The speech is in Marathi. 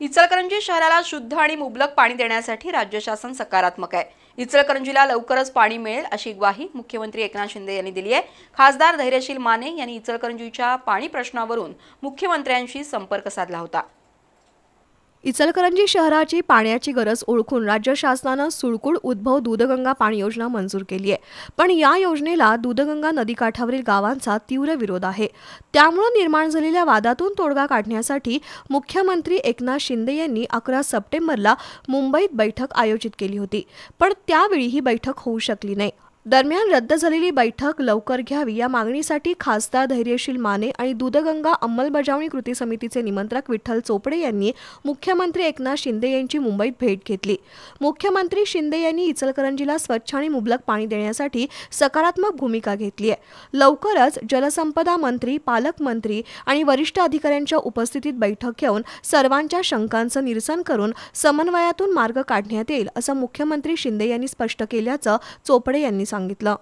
इचलकरंजी शहराला शुद्ध आणि मुबलक पाणी देण्यासाठी राज्य शासन सकारात्मक आहे इचलकरंजीला लवकरच पाणी मिळेल अशी ग्वाही मुख्यमंत्री एकनाथ शिंदे यांनी दिली आहे खासदार धैर्यशील माने यांनी इचलकरंजीच्या पाणी प्रश्नावरून मुख्यमंत्र्यांशी संपर्क साधला होता इचलकरंजी शहराची पाण्याची गरज ओळखून राज्य शासनानं सुळकुड उद्भव दूधगंगा पाणी योजना मंजूर केली आहे पण या योजनेला दूधगंगा नदीकाठावरील गावांचा तीव्र विरोध आहे त्यामुळे निर्माण झालेल्या वादातून तोडगा काढण्यासाठी मुख्यमंत्री एकनाथ शिंदे यांनी अकरा सप्टेंबरला मुंबईत बैठक आयोजित केली होती पण त्यावेळी ही बैठक होऊ शकली नाही दरम्यान रद्द झालेली बैठक लवकर घ्यावी या मागणीसाठी खासदार धैर्यशील माने आणि दूधगंगा अंमलबजावणी कृती समितीचे निमंत्रक विठ्ठल चोपडे यांनी मुख्यमंत्री एकनाथ शिंदे यांची मुंबईत भेट घेतली मुख्यमंत्री शिंदे यांनी इचलकरंजीला स्वच्छ आणि मुबलक पाणी देण्यासाठी सकारात्मक भूमिका घेतली आहे लवकरच जलसंपदा मंत्री पालकमंत्री आणि वरिष्ठ अधिकाऱ्यांच्या उपस्थितीत बैठक घेऊन सर्वांच्या शंकांचं निरसन करून समन्वयातून मार्ग काढण्यात येईल असं मुख्यमंत्री शिंदे यांनी स्पष्ट केल्याचं चोपडे यांनी सांगितलं